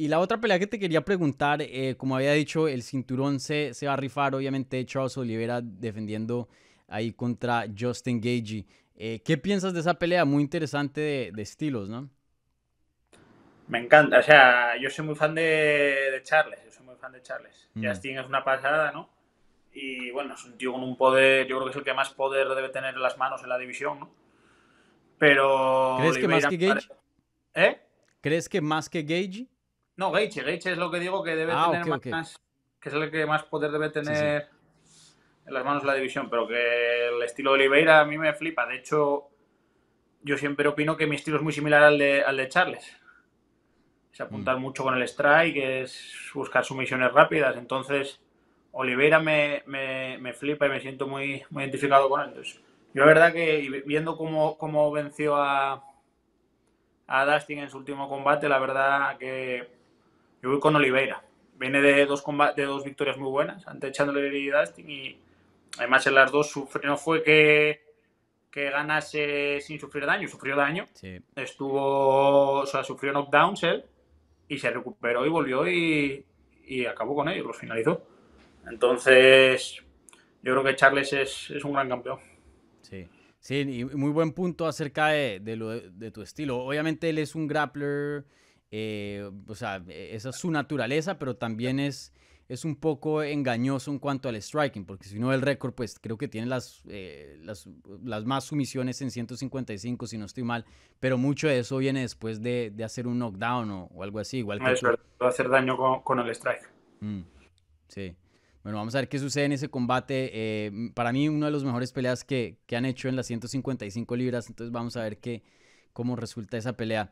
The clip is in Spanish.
y la otra pelea que te quería preguntar, eh, como había dicho, el cinturón se, se va a rifar, obviamente, Charles Oliveira defendiendo ahí contra Justin Gagey. Eh, ¿Qué piensas de esa pelea? Muy interesante de, estilos, ¿no? Me encanta, o sea, yo soy muy fan de, Charles, yo soy muy fan de Charles. Mm. Justin es una pasada, ¿no? Y bueno, es un tío con un poder, yo creo que es el que más poder debe tener en las manos en la división, ¿no? Pero... ¿Crees que más que Gage? ¿Eh? ¿Crees que más que Gage? No, Geiche. Gaiche es lo que digo que debe ah, tener más, Que es el que más poder debe tener en las manos la división. Pero que el estilo de Oliveira a mí me flipa. De hecho, yo siempre opino que mi estilo es muy similar al de, Charles. Es apuntar mm. mucho con el strike, es buscar sumisiones rápidas. Entonces, Oliveira me, flipa y me siento muy, muy identificado con él. yo la verdad que viendo cómo, venció a, a Dustin en su último combate, la verdad que yo voy con Oliveira. Viene de dos, de dos victorias muy buenas ante echándole y Dustin y además en las dos sufrió. no fue que, que ganase sin sufrir daño, sufrió daño. Estuvo, o sea, sufrió knockdowns él y se recuperó y volvió y, acabó con ellos, lo finalizó. Entonces, yo creo que Charles es, un gran campeón. Sí. Sí, y muy buen punto acerca de, de, tu estilo. Obviamente él es un grappler eh, o sea, e, esa es su naturaleza, pero también es, es un poco engañoso en cuanto al striking, porque si no el récord, pues creo que tiene las, eh, las, más sumisiones en 155, si no estoy mal, pero mucho de eso viene después de, hacer un knockdown o, algo así. Igual que va hacer daño con, el strike. Mm, sí. Bueno, vamos a ver qué sucede en ese combate. Eh, para mí, una de las mejores peleas que, que, han hecho en las 155 libras. Entonces, vamos a ver qué, cómo resulta esa pelea.